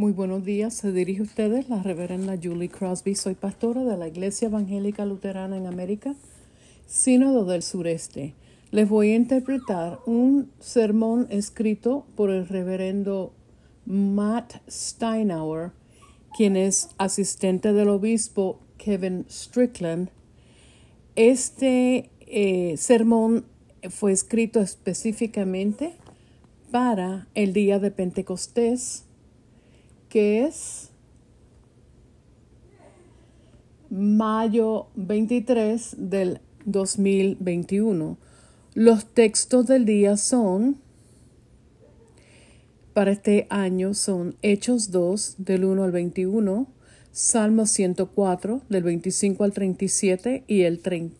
Muy buenos días, se dirige a ustedes la reverenda Julie Crosby. Soy pastora de la Iglesia Evangélica Luterana en América, Sínodo del Sureste. Les voy a interpretar un sermón escrito por el reverendo Matt Steinauer, quien es asistente del obispo Kevin Strickland. Este eh, sermón fue escrito específicamente para el día de Pentecostés que es mayo 23 del 2021. Los textos del día son, para este año son Hechos 2 del 1 al 21, Salmo 104 del 25 al 37 y el 30.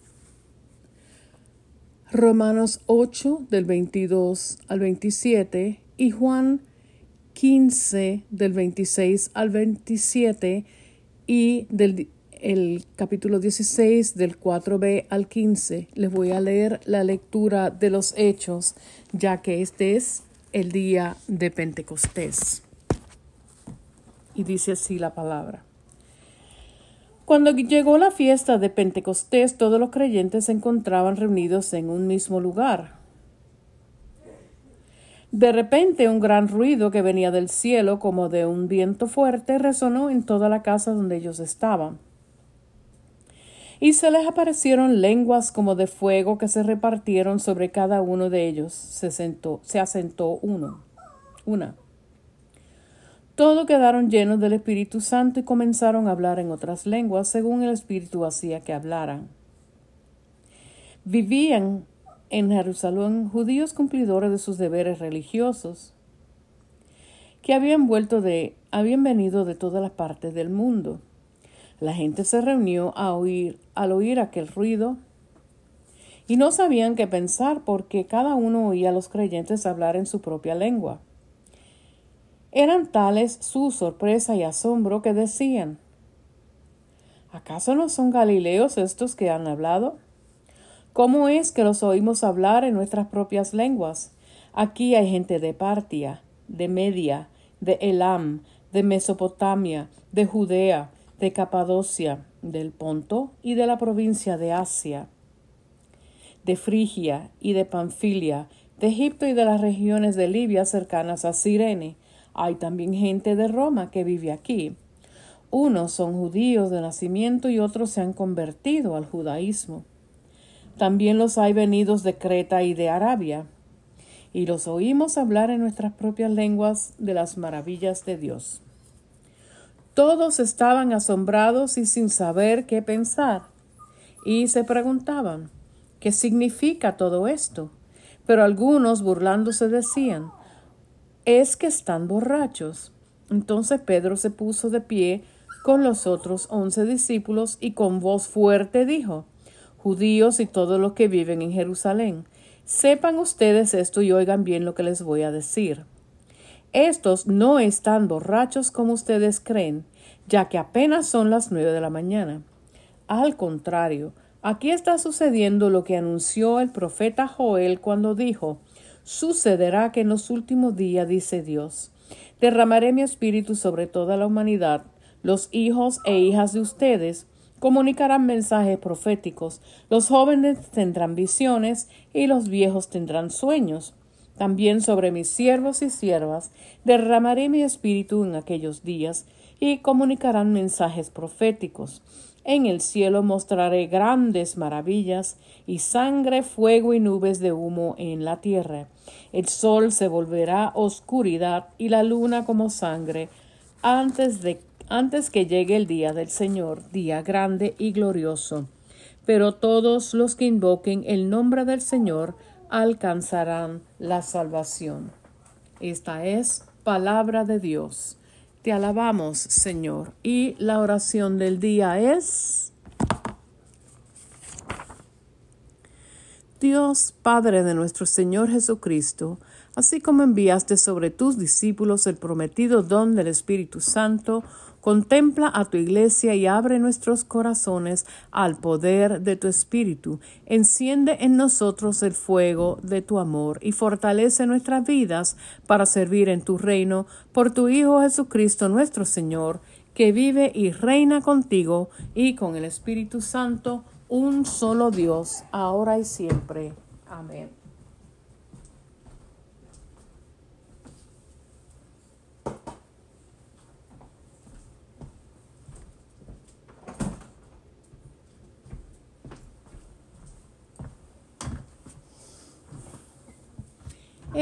Romanos 8 del 22 al 27 y Juan 15 del 26 al 27 y del el capítulo 16 del 4b al 15. Les voy a leer la lectura de los hechos, ya que este es el día de Pentecostés. Y dice así la palabra. Cuando llegó la fiesta de Pentecostés, todos los creyentes se encontraban reunidos en un mismo lugar. De repente un gran ruido que venía del cielo como de un viento fuerte resonó en toda la casa donde ellos estaban. Y se les aparecieron lenguas como de fuego que se repartieron sobre cada uno de ellos. Se, se asentó uno. Una. Todos quedaron llenos del Espíritu Santo y comenzaron a hablar en otras lenguas según el Espíritu hacía que hablaran. Vivían en Jerusalén judíos cumplidores de sus deberes religiosos, que habían, vuelto de, habían venido de todas las partes del mundo. La gente se reunió a oír, al oír aquel ruido y no sabían qué pensar porque cada uno oía a los creyentes hablar en su propia lengua. Eran tales su sorpresa y asombro que decían, ¿acaso no son galileos estos que han hablado? ¿Cómo es que los oímos hablar en nuestras propias lenguas? Aquí hay gente de Partia, de Media, de Elam, de Mesopotamia, de Judea, de Capadocia, del Ponto y de la provincia de Asia, de Frigia y de Panfilia, de Egipto y de las regiones de Libia cercanas a Sirene. Hay también gente de Roma que vive aquí. Unos son judíos de nacimiento y otros se han convertido al judaísmo. También los hay venidos de Creta y de Arabia, y los oímos hablar en nuestras propias lenguas de las maravillas de Dios. Todos estaban asombrados y sin saber qué pensar, y se preguntaban, ¿qué significa todo esto? Pero algunos, burlándose, decían, es que están borrachos. Entonces Pedro se puso de pie con los otros once discípulos y con voz fuerte dijo, judíos y todos los que viven en Jerusalén. Sepan ustedes esto y oigan bien lo que les voy a decir. Estos no están borrachos como ustedes creen, ya que apenas son las nueve de la mañana. Al contrario, aquí está sucediendo lo que anunció el profeta Joel cuando dijo Sucederá que en los últimos días, dice Dios, derramaré mi espíritu sobre toda la humanidad, los hijos e hijas de ustedes comunicarán mensajes proféticos, los jóvenes tendrán visiones y los viejos tendrán sueños. También sobre mis siervos y siervas derramaré mi espíritu en aquellos días y comunicarán mensajes proféticos. En el cielo mostraré grandes maravillas y sangre, fuego y nubes de humo en la tierra. El sol se volverá oscuridad y la luna como sangre antes de antes que llegue el día del Señor, día grande y glorioso. Pero todos los que invoquen el nombre del Señor alcanzarán la salvación. Esta es palabra de Dios. Te alabamos, Señor. Y la oración del día es... Dios, Padre de nuestro Señor Jesucristo, así como enviaste sobre tus discípulos el prometido don del Espíritu Santo, Contempla a tu iglesia y abre nuestros corazones al poder de tu Espíritu. Enciende en nosotros el fuego de tu amor y fortalece nuestras vidas para servir en tu reino por tu Hijo Jesucristo nuestro Señor, que vive y reina contigo y con el Espíritu Santo, un solo Dios, ahora y siempre. Amén.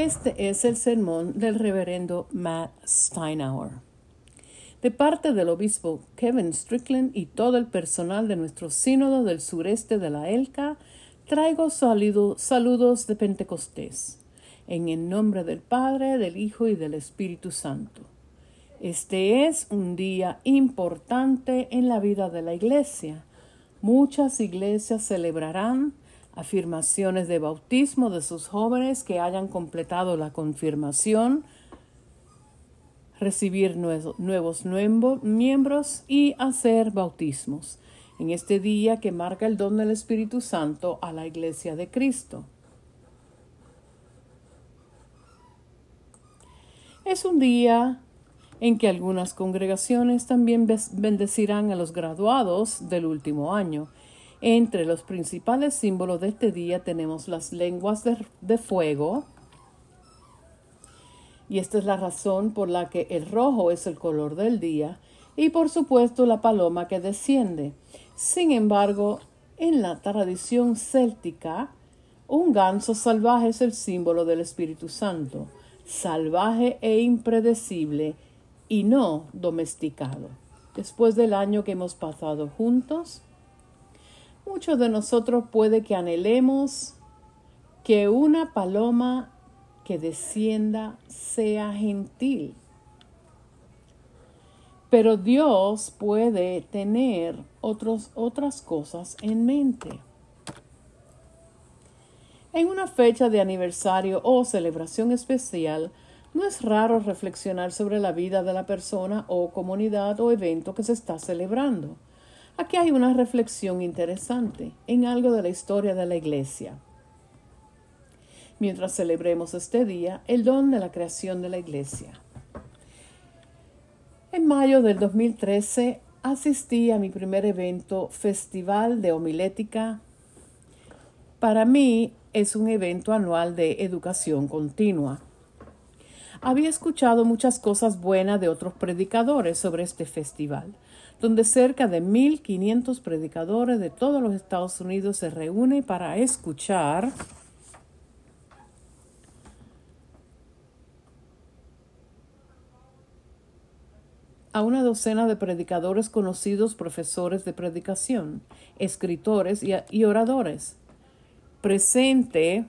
Este es el sermón del reverendo Matt Steinauer. De parte del obispo Kevin Strickland y todo el personal de nuestro sínodo del sureste de la ELCA, traigo saludos de Pentecostés, en el nombre del Padre, del Hijo y del Espíritu Santo. Este es un día importante en la vida de la Iglesia. Muchas iglesias celebrarán afirmaciones de bautismo de sus jóvenes que hayan completado la confirmación, recibir nuevos miembros y hacer bautismos en este día que marca el don del Espíritu Santo a la Iglesia de Cristo. Es un día en que algunas congregaciones también bendecirán a los graduados del último año entre los principales símbolos de este día tenemos las lenguas de, fuego, y esta es la razón por la que el rojo es el color del día y por supuesto la paloma que desciende. Sin embargo, en la tradición céltica, un ganso salvaje es el símbolo del Espíritu Santo, salvaje e impredecible y no domesticado. Después del año que hemos pasado juntos, Muchos de nosotros puede que anhelemos que una paloma que descienda sea gentil. Pero Dios puede tener otros, otras cosas en mente. En una fecha de aniversario o celebración especial, no es raro reflexionar sobre la vida de la persona o comunidad o evento que se está celebrando Aquí hay una reflexión interesante en algo de la historia de la Iglesia. Mientras celebremos este día, el don de la creación de la Iglesia. En mayo del 2013 asistí a mi primer evento, Festival de Homilética. Para mí es un evento anual de educación continua. Había escuchado muchas cosas buenas de otros predicadores sobre este festival donde cerca de 1.500 predicadores de todos los Estados Unidos se reúnen para escuchar a una docena de predicadores conocidos, profesores de predicación, escritores y, oradores. Presente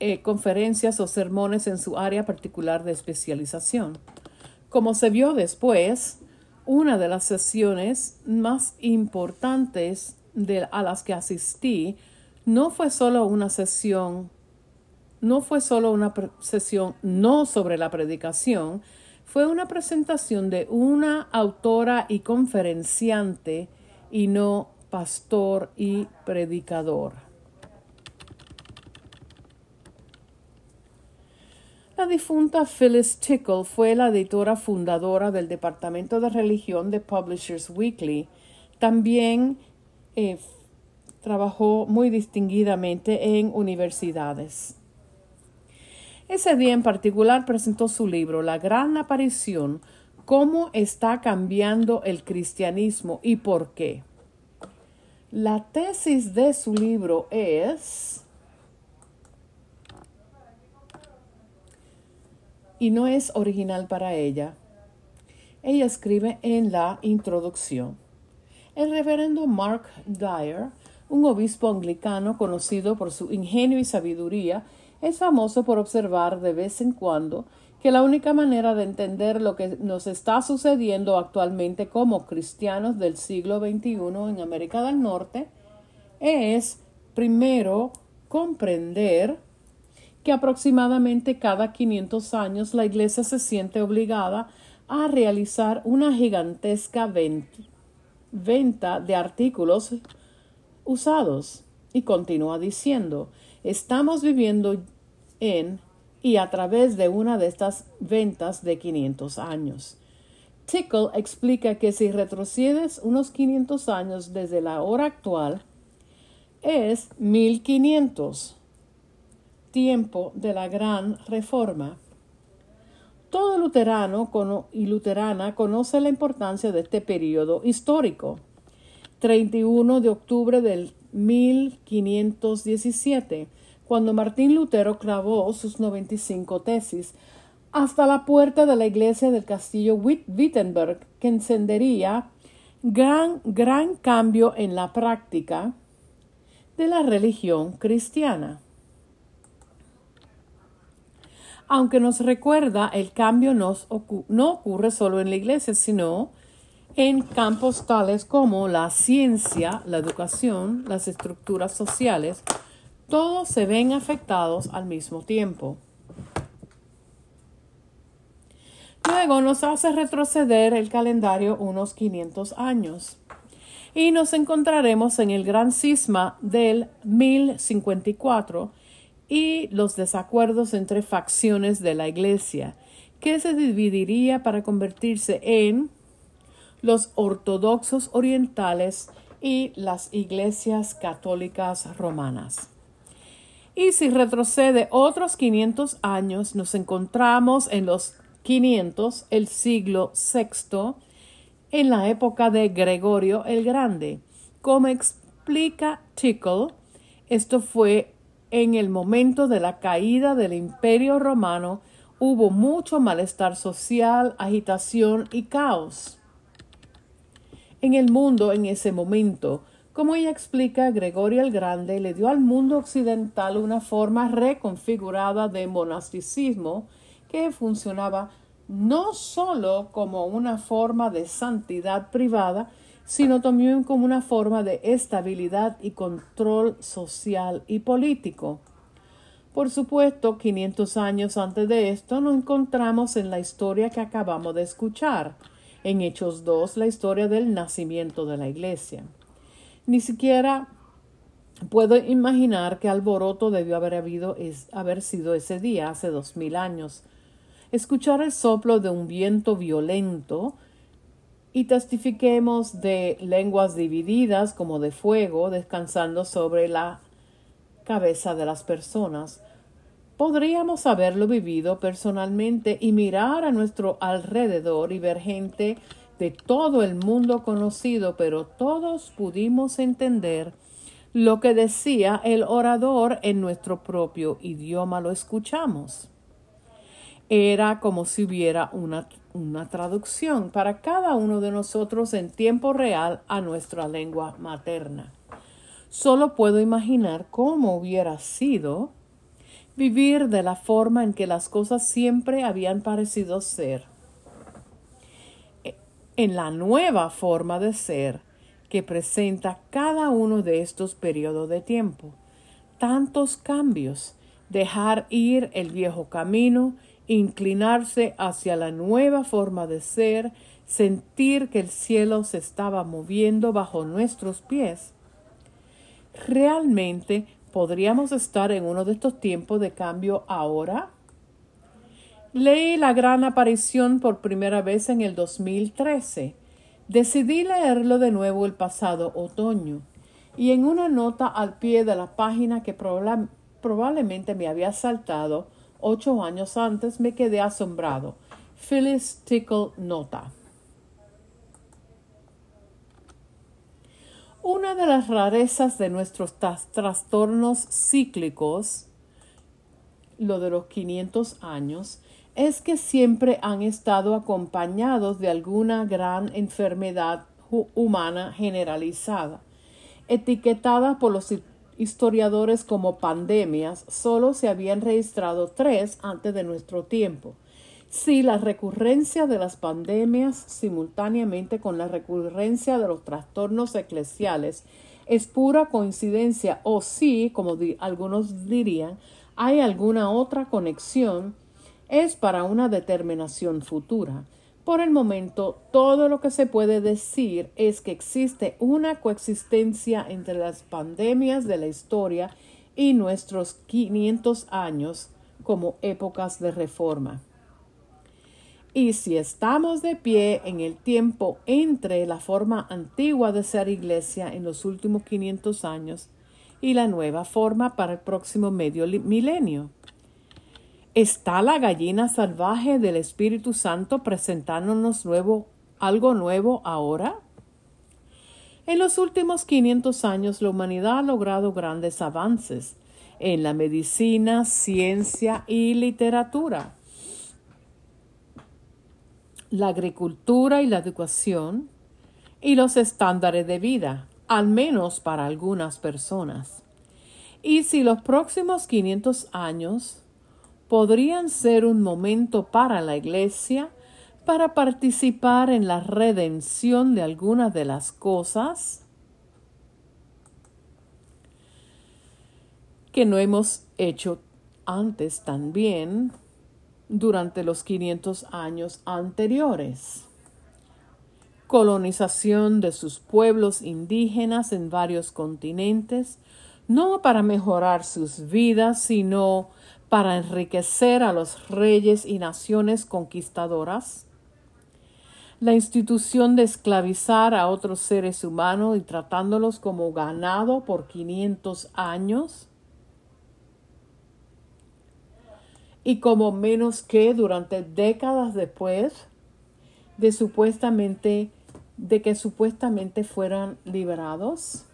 Eh, conferencias o sermones en su área particular de especialización. Como se vio después, una de las sesiones más importantes de, a las que asistí no fue solo una sesión, no fue solo una sesión no sobre la predicación, fue una presentación de una autora y conferenciante y no pastor y predicador. La difunta Phyllis Tickle fue la editora fundadora del Departamento de Religión de Publishers Weekly. También eh, trabajó muy distinguidamente en universidades. Ese día en particular presentó su libro La gran aparición, cómo está cambiando el cristianismo y por qué. La tesis de su libro es y no es original para ella. Ella escribe en la introducción. El reverendo Mark Dyer, un obispo anglicano conocido por su ingenio y sabiduría, es famoso por observar de vez en cuando que la única manera de entender lo que nos está sucediendo actualmente como cristianos del siglo XXI en América del Norte es, primero, comprender que aproximadamente cada 500 años la Iglesia se siente obligada a realizar una gigantesca venta de artículos usados. Y continúa diciendo, estamos viviendo en y a través de una de estas ventas de 500 años. Tickle explica que si retrocedes unos 500 años desde la hora actual, es 1500 tiempo de la gran reforma. Todo luterano y luterana conoce la importancia de este periodo histórico. 31 de octubre del 1517, cuando Martín Lutero clavó sus 95 tesis hasta la puerta de la iglesia del castillo Wittenberg, que encendería gran, gran cambio en la práctica de la religión cristiana aunque nos recuerda, el cambio no ocurre solo en la iglesia, sino en campos tales como la ciencia, la educación, las estructuras sociales, todos se ven afectados al mismo tiempo. Luego nos hace retroceder el calendario unos 500 años y nos encontraremos en el gran cisma del 1054 y los desacuerdos entre facciones de la Iglesia, que se dividiría para convertirse en los ortodoxos orientales y las iglesias católicas romanas. Y si retrocede otros 500 años, nos encontramos en los 500, el siglo VI, en la época de Gregorio el Grande. Como explica Tickle, esto fue en el momento de la caída del imperio romano hubo mucho malestar social, agitación y caos. En el mundo en ese momento, como ella explica, Gregorio el Grande le dio al mundo occidental una forma reconfigurada de monasticismo que funcionaba no sólo como una forma de santidad privada, sino también como una forma de estabilidad y control social y político. Por supuesto, 500 años antes de esto nos encontramos en la historia que acabamos de escuchar, en Hechos 2, la historia del nacimiento de la iglesia. Ni siquiera puedo imaginar qué alboroto debió haber, habido, haber sido ese día, hace dos mil años. Escuchar el soplo de un viento violento, y testifiquemos de lenguas divididas como de fuego descansando sobre la cabeza de las personas. Podríamos haberlo vivido personalmente y mirar a nuestro alrededor y ver gente de todo el mundo conocido, pero todos pudimos entender lo que decía el orador en nuestro propio idioma, lo escuchamos. Era como si hubiera una una traducción para cada uno de nosotros en tiempo real a nuestra lengua materna. Solo puedo imaginar cómo hubiera sido vivir de la forma en que las cosas siempre habían parecido ser, e, en la nueva forma de ser que presenta cada uno de estos periodos de tiempo. Tantos cambios, dejar ir el viejo camino, inclinarse hacia la nueva forma de ser, sentir que el cielo se estaba moviendo bajo nuestros pies. ¿Realmente podríamos estar en uno de estos tiempos de cambio ahora? Leí la gran aparición por primera vez en el 2013. Decidí leerlo de nuevo el pasado otoño y en una nota al pie de la página que probablemente me había saltado, ocho años antes, me quedé asombrado. Phyllis Tickle nota. Una de las rarezas de nuestros trastornos cíclicos, lo de los 500 años, es que siempre han estado acompañados de alguna gran enfermedad humana generalizada, etiquetada por los historiadores como pandemias, solo se habían registrado tres antes de nuestro tiempo. Si la recurrencia de las pandemias simultáneamente con la recurrencia de los trastornos eclesiales es pura coincidencia o si, como algunos dirían, hay alguna otra conexión, es para una determinación futura. Por el momento, todo lo que se puede decir es que existe una coexistencia entre las pandemias de la historia y nuestros 500 años como épocas de reforma. Y si estamos de pie en el tiempo entre la forma antigua de ser iglesia en los últimos 500 años y la nueva forma para el próximo medio milenio. ¿Está la gallina salvaje del Espíritu Santo presentándonos nuevo, algo nuevo ahora? En los últimos 500 años la humanidad ha logrado grandes avances en la medicina, ciencia y literatura. La agricultura y la educación y los estándares de vida, al menos para algunas personas. Y si los próximos 500 años podrían ser un momento para la Iglesia para participar en la redención de algunas de las cosas que no hemos hecho antes también durante los 500 años anteriores. Colonización de sus pueblos indígenas en varios continentes, no para mejorar sus vidas, sino para enriquecer a los reyes y naciones conquistadoras, la institución de esclavizar a otros seres humanos y tratándolos como ganado por 500 años y como menos que durante décadas después de supuestamente de que supuestamente fueran liberados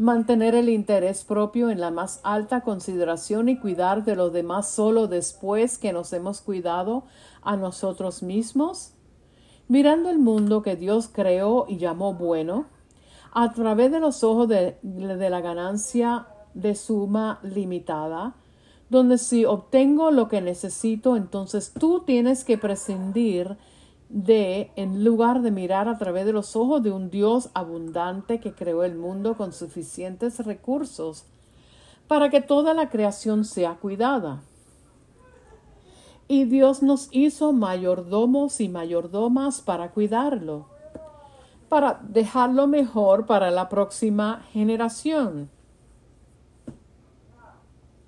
mantener el interés propio en la más alta consideración y cuidar de los demás solo después que nos hemos cuidado a nosotros mismos? Mirando el mundo que Dios creó y llamó bueno, a través de los ojos de, la ganancia de suma limitada, donde si obtengo lo que necesito, entonces tú tienes que prescindir de, en lugar de mirar a través de los ojos de un Dios abundante que creó el mundo con suficientes recursos para que toda la creación sea cuidada. Y Dios nos hizo mayordomos y mayordomas para cuidarlo, para dejarlo mejor para la próxima generación.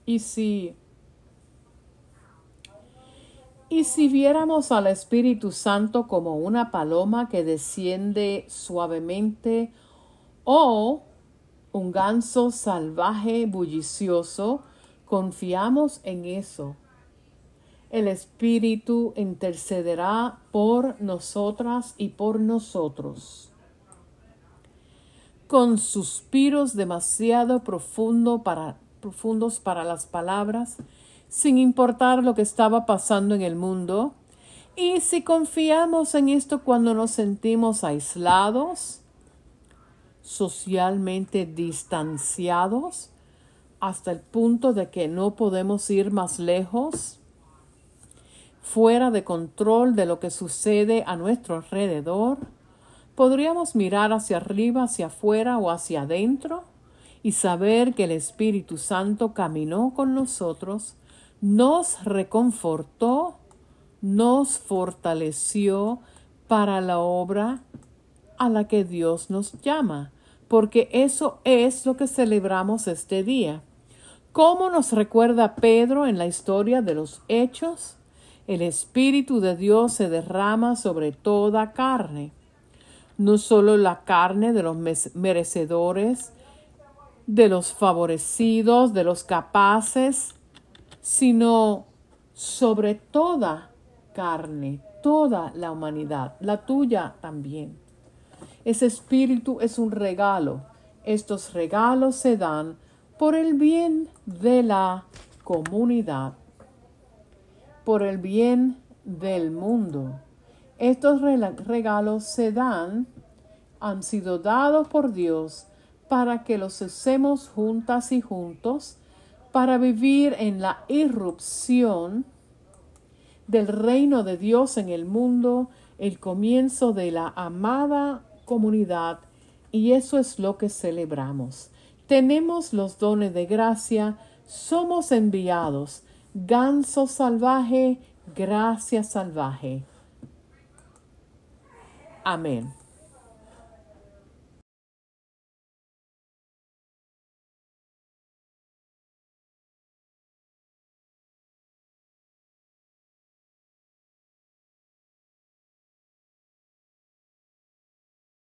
Y si y si viéramos al Espíritu Santo como una paloma que desciende suavemente o un ganso salvaje bullicioso, confiamos en eso. El Espíritu intercederá por nosotras y por nosotros. Con suspiros demasiado profundo para, profundos para las palabras, sin importar lo que estaba pasando en el mundo. Y si confiamos en esto cuando nos sentimos aislados, socialmente distanciados, hasta el punto de que no podemos ir más lejos, fuera de control de lo que sucede a nuestro alrededor, podríamos mirar hacia arriba, hacia afuera o hacia adentro y saber que el Espíritu Santo caminó con nosotros nos reconfortó, nos fortaleció para la obra a la que Dios nos llama, porque eso es lo que celebramos este día. ¿Cómo nos recuerda Pedro en la historia de los hechos? El Espíritu de Dios se derrama sobre toda carne, no solo la carne de los merecedores, de los favorecidos, de los capaces, sino sobre toda carne, toda la humanidad, la tuya también. Ese espíritu es un regalo. Estos regalos se dan por el bien de la comunidad, por el bien del mundo. Estos regalos se dan, han sido dados por Dios para que los usemos juntas y juntos para vivir en la irrupción del reino de Dios en el mundo, el comienzo de la amada comunidad, y eso es lo que celebramos. Tenemos los dones de gracia, somos enviados, ganso salvaje, gracia salvaje. Amén.